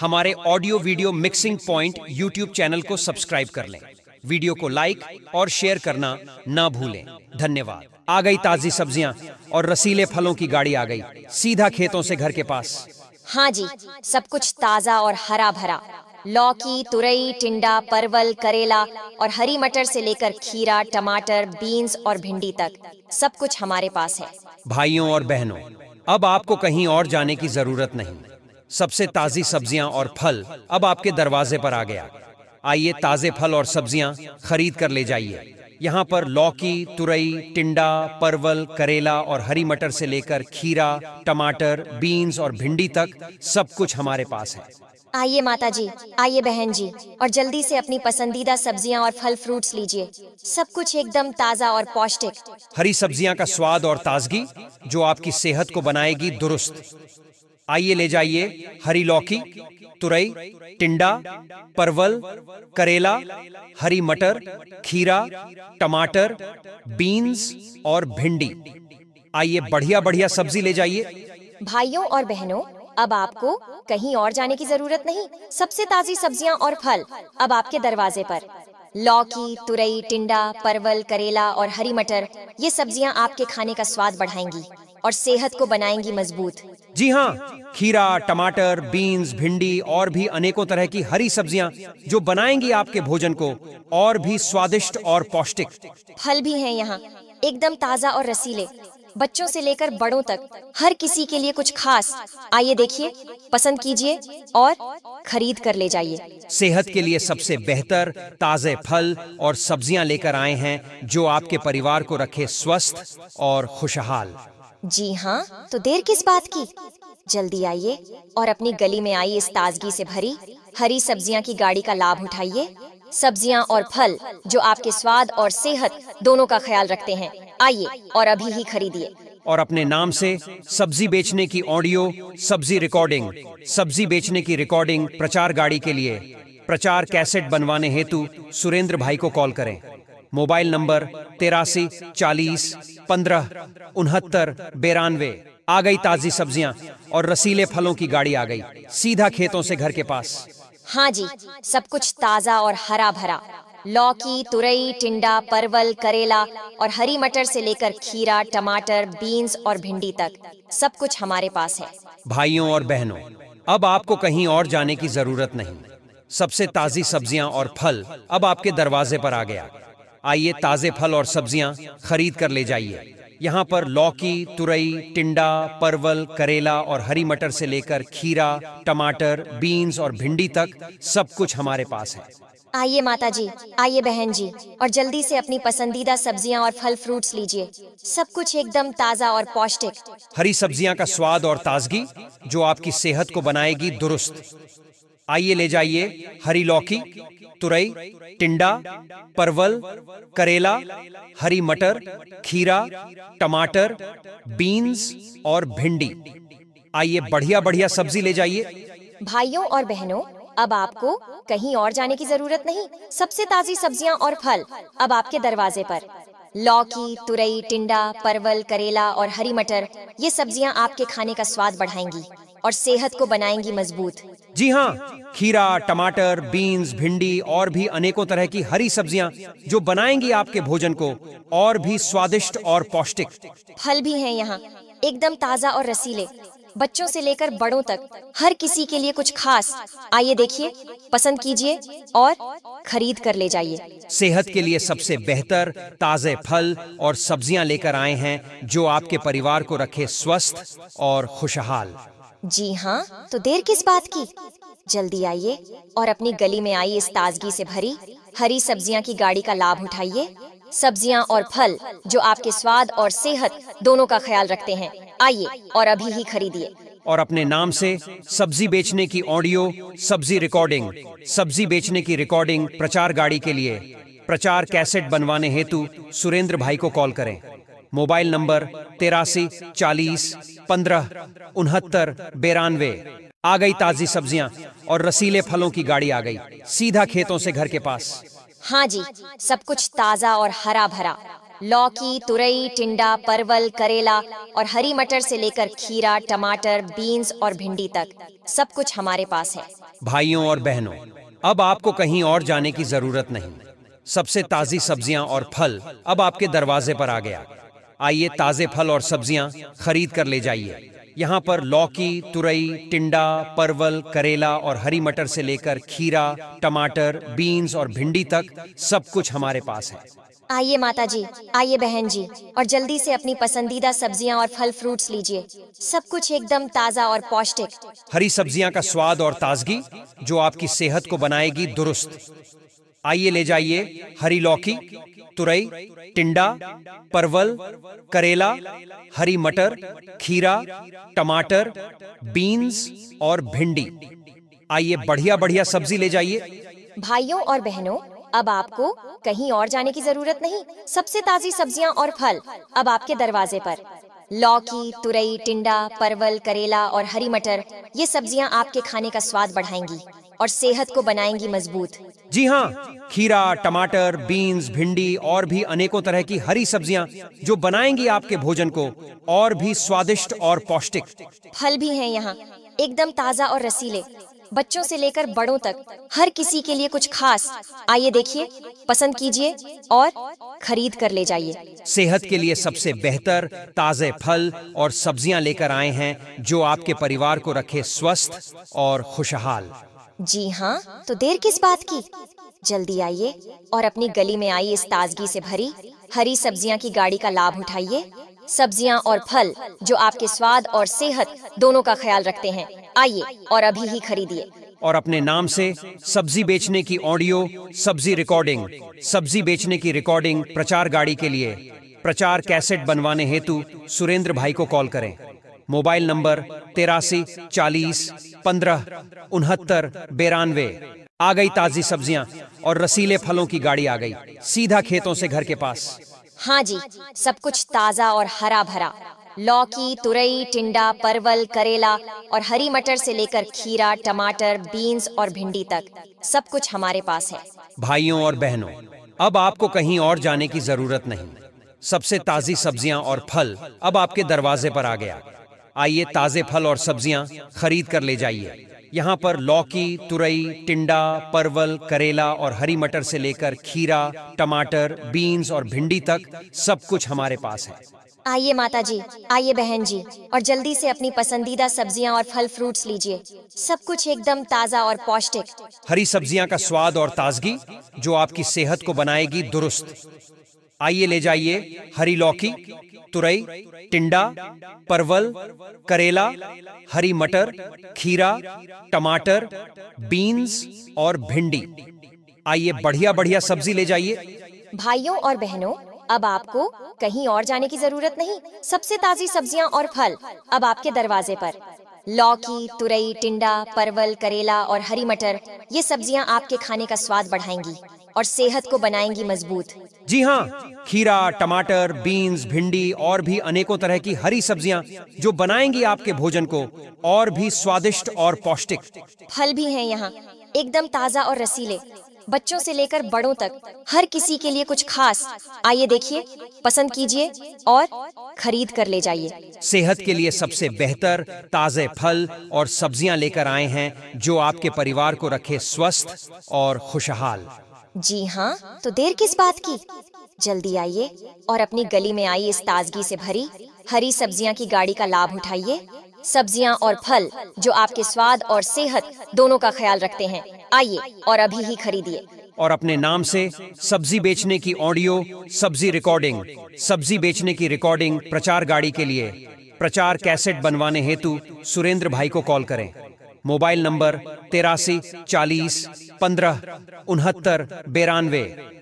हमारे audio video mixing point YouTube channel को subscribe कर लें वीडियो को लाइक और शेयर करना ना भूलें धन्यवाद आ गई ताजी सब्जियां और रसीले फलों की गाड़ी आ गई सीधा खेतों से घर के पास हाँ जी सब कुछ ताजा और हरा भरा लौकी तुरई टिंडा परवल करेला और हरी मटर से लेकर खीरा टमाटर बीन्स और भिंडी तक सब कुछ हमारे पास है भाइयों और बहनों अब आपको कहीं और जाने की जरूरत नहीं सबसे ताज़ी सब्जियां और फल अब आपके दरवाजे पर आ गया आइए ताज़े फल और सब्जियां खरीद कर ले जाइए यहाँ पर लौकी तुरई टिंडा परवल करेला और हरी मटर से लेकर खीरा टमाटर बीन्स और भिंडी तक सब कुछ हमारे पास है आइए माता जी आइए बहन जी और जल्दी से अपनी पसंदीदा सब्जियां और फल फ्रूट्स लीजिए सब कुछ एकदम ताज़ा और पौष्टिक हरी सब्जियां का स्वाद और ताजगी जो आपकी सेहत को बनाएगी दुरुस्त आइए ले जाइए हरी लौकी तुरई टिंडा परवल करेला हरी मटर खीरा टमाटर बीन्स और भिंडी आइए बढ़िया बढ़िया सब्जी ले जाइए भाइयों और बहनों अब आपको कहीं और जाने की जरूरत नहीं सबसे ताजी सब्जियां और फल अब आपके दरवाजे पर लौकी तुरई टिंडा परवल करेला और हरी मटर ये सब्जियां आपके खाने का स्वाद बढ़ाएंगी और सेहत को बनाएंगी मजबूत जी हाँ खीरा टमाटर बीन्स भिंडी और भी अनेकों तरह की हरी सब्जियाँ जो बनाएंगी आपके भोजन को और भी स्वादिष्ट और पौष्टिक फल भी हैं यहाँ एकदम ताज़ा और रसीले बच्चों से लेकर बड़ों तक हर किसी के लिए कुछ खास आइए देखिए पसंद कीजिए और खरीद कर ले जाइए सेहत के लिए सबसे बेहतर ताज़े फल और सब्जियां लेकर आए हैं जो आपके परिवार को रखे स्वस्थ और खुशहाल जी हाँ तो देर किस बात की जल्दी आइए और अपनी गली में आई इस ताजगी से भरी हरी सब्जियाँ की गाड़ी का लाभ उठाइए सब्जियाँ और फल जो आपके स्वाद और सेहत दोनों का ख्याल रखते हैं आइए और अभी ही खरीदिए और अपने नाम से सब्जी बेचने की ऑडियो सब्जी रिकॉर्डिंग सब्जी बेचने की रिकॉर्डिंग प्रचार गाड़ी के लिए प्रचार कैसेट बनवाने हेतु सुरेंद्र भाई को कॉल करें मोबाइल नंबर तिरासी चालीस पंद्रह उनहत्तर बेरानवे आ गई ताजी सब्जियां और रसीले फलों की गाड़ी आ गई सीधा खेतों से घर के पास हाँ जी सब कुछ ताजा और हरा भरा लौकी तुरई टिंडा परवल करेला और हरी मटर से लेकर खीरा टमाटर बीन्स और भिंडी तक सब कुछ हमारे पास है भाइयों और बहनों अब आपको कहीं और जाने की जरूरत नहीं सबसे ताजी सब्जियां और फल अब आपके दरवाजे पर आ गया आइए ताज़े फल और सब्जियां खरीद कर ले जाइए यहाँ पर लौकी तुरई टिंडा परवल करेला और हरी मटर से लेकर खीरा टमाटर बीन्स और भिंडी तक सब कुछ हमारे पास है आइए माता जी आइए बहन जी और जल्दी से अपनी पसंदीदा सब्जियां और फल फ्रूट्स लीजिए सब कुछ एकदम ताज़ा और पौष्टिक हरी सब्जियां का स्वाद और ताजगी जो आपकी सेहत को बनाएगी दुरुस्त आइए ले जाइए हरी लौकी तुरई टिंडा परवल करेला हरी मटर खीरा टमाटर बीन्स और भिंडी आइए बढ़िया बढ़िया सब्जी ले जाइए भाइयों और बहनों अब आपको कहीं और जाने की जरूरत नहीं सबसे ताजी सब्जियां और फल अब आपके दरवाजे पर लौकी तुरई टिंडा परवल करेला और हरी मटर ये सब्जियां आपके खाने का स्वाद बढ़ाएंगी और सेहत को बनाएंगी मजबूत जी हाँ खीरा टमाटर बीन्स भिंडी और भी अनेकों तरह की हरी सब्जियाँ जो बनाएंगी आपके भोजन को और भी स्वादिष्ट और पौष्टिक फल भी हैं यहाँ एकदम ताज़ा और रसीले बच्चों से लेकर बड़ों तक हर किसी के लिए कुछ खास आइए देखिए पसंद कीजिए और खरीद कर ले जाइए सेहत के लिए सबसे बेहतर ताज़े फल और सब्जियां लेकर आए हैं जो आपके परिवार को रखे स्वस्थ और खुशहाल जी हाँ तो देर किस बात की जल्दी आइए और अपनी गली में आई इस ताजगी से भरी हरी सब्जियाँ की गाड़ी का लाभ उठाइए सब्जियाँ और फल जो आपके स्वाद और सेहत दोनों का ख्याल रखते हैं आइए और अभी ही खरीदिए और अपने नाम से सब्जी बेचने की ऑडियो सब्जी रिकॉर्डिंग सब्जी बेचने की रिकॉर्डिंग प्रचार गाड़ी के लिए प्रचार कैसेट बनवाने हेतु सुरेंद्र भाई को कॉल करें मोबाइल नंबर तिरासी चालीस पंद्रह उनहत्तर बेरानवे आ गई ताजी सब्जियां और रसीले फलों की गाड़ी आ गई सीधा खेतों से घर के पास हाँ जी सब कुछ ताजा और हरा भरा लौकी तुरई टिंडा परवल करेला और हरी मटर से लेकर खीरा टमाटर बीन्स और भिंडी तक सब कुछ हमारे पास है भाइयों और बहनों अब आपको कहीं और जाने की जरूरत नहीं सबसे ताजी सब्जियां और फल अब आपके दरवाजे पर आ गया आइए ताज़े फल और सब्जियां खरीद कर ले जाइए यहाँ पर लौकी तुरई टिंडा परवल करेला और हरी मटर से लेकर खीरा टमाटर बीन्स और भिंडी तक सब कुछ हमारे पास है आइए माता जी आइए बहन जी और जल्दी से अपनी पसंदीदा सब्जियां और फल फ्रूट्स लीजिए सब कुछ एकदम ताज़ा और पौष्टिक हरी सब्जियां का स्वाद और ताजगी जो आपकी सेहत को बनाएगी दुरुस्त आइए ले जाइए हरी लौकी तुरई टिंडा परवल करेला हरी मटर खीरा टमाटर बीन्स और भिंडी आइए बढ़िया बढ़िया सब्जी ले जाइए भाइयों और बहनों अब आपको कहीं और जाने की जरूरत नहीं सबसे ताजी सब्जियां और फल अब आपके दरवाजे पर लौकी तुरई टिंडा परवल करेला और हरी मटर ये सब्जियां आपके खाने का स्वाद बढ़ाएंगी और सेहत को बनाएंगी मजबूत जी हाँ खीरा टमाटर बीन्स भिंडी और भी अनेकों तरह की हरी सब्जियाँ जो बनाएंगी आपके भोजन को और भी स्वादिष्ट और पौष्टिक फल भी हैं यहाँ एकदम ताज़ा और रसीले बच्चों से लेकर बड़ों तक हर किसी के लिए कुछ खास आइए देखिए पसंद कीजिए और खरीद कर ले जाइए सेहत के लिए सबसे बेहतर ताज़े फल और सब्जियां लेकर आए हैं जो आपके परिवार को रखे स्वस्थ और खुशहाल जी हाँ तो देर किस बात की जल्दी आइए और अपनी गली में आई इस ताजगी से भरी हरी सब्जियाँ की गाड़ी का लाभ उठाइए सब्जियाँ और फल जो आपके स्वाद और सेहत दोनों का ख्याल रखते हैं आइए और अभी ही खरीदिए और अपने नाम से सब्जी बेचने की ऑडियो सब्जी रिकॉर्डिंग सब्जी बेचने की रिकॉर्डिंग प्रचार गाड़ी के लिए प्रचार कैसेट बनवाने हेतु सुरेंद्र भाई को कॉल करें मोबाइल नंबर तिरासी चालीस पंद्रह उनहत्तर बेरानवे आ गई ताजी सब्जियां और रसीले फलों की गाड़ी आ गई सीधा खेतों से घर के पास हाँ जी सब कुछ ताजा और हरा भरा लौकी तुरई टिंडा परवल करेला और हरी मटर से लेकर खीरा टमाटर बीन्स और भिंडी तक सब कुछ हमारे पास है भाइयों और बहनों अब आपको कहीं और जाने की जरूरत नहीं सबसे ताजी सब्जियां और फल अब आपके दरवाजे पर आ गया आइए ताज़े फल और सब्जियां खरीद कर ले जाइए यहाँ पर लौकी तुरई टिंडा परवल करेला और हरी मटर से लेकर खीरा टमाटर बीन्स और भिंडी तक सब कुछ हमारे पास है आइए माता जी आइए बहन जी और जल्दी से अपनी पसंदीदा सब्जियां और फल फ्रूट्स लीजिए सब कुछ एकदम ताज़ा और पौष्टिक हरी सब्जियां का स्वाद और ताजगी जो आपकी सेहत को बनाएगी दुरुस्त आइए ले जाइए हरी लौकी तुरई टिंडा परवल करेला हरी मटर खीरा टमाटर बीन्स और भिंडी आइए बढ़िया बढ़िया सब्जी ले जाइए भाइयों और बहनों अब आपको कहीं और जाने की जरूरत नहीं सबसे ताजी सब्जियां और फल अब आपके दरवाजे पर लौकी तुरई टिंडा परवल करेला और हरी मटर ये सब्जियां आपके खाने का स्वाद बढ़ाएंगी और सेहत को बनाएंगी मजबूत जी हाँ खीरा टमाटर बीन्स भिंडी और भी अनेकों तरह की हरी सब्जियाँ जो बनाएंगी आपके भोजन को और भी स्वादिष्ट और पौष्टिक फल भी हैं यहाँ एकदम ताज़ा और रसीले बच्चों से लेकर बड़ों तक हर किसी के लिए कुछ खास आइए देखिए पसंद कीजिए और खरीद कर ले जाइए सेहत के लिए सबसे बेहतर ताज़े फल और सब्जियां लेकर आए हैं जो आपके परिवार को रखे स्वस्थ और खुशहाल जी हाँ तो देर किस बात की जल्दी आइए और अपनी गली में आई इस ताजगी से भरी हरी सब्जियां की गाड़ी का लाभ उठाइए सब्जियां और फल जो आपके स्वाद और सेहत दोनों का ख्याल रखते हैं आइए और अभी ही खरीदिए और अपने नाम से सब्जी बेचने की ऑडियो सब्जी रिकॉर्डिंग सब्जी बेचने की रिकॉर्डिंग प्रचार गाड़ी के लिए प्रचार कैसेट बनवाने हेतु सुरेंद्र भाई को कॉल करें मोबाइल नंबर तेरासी चालीस पंद्रह उनहत्तर बेरानवे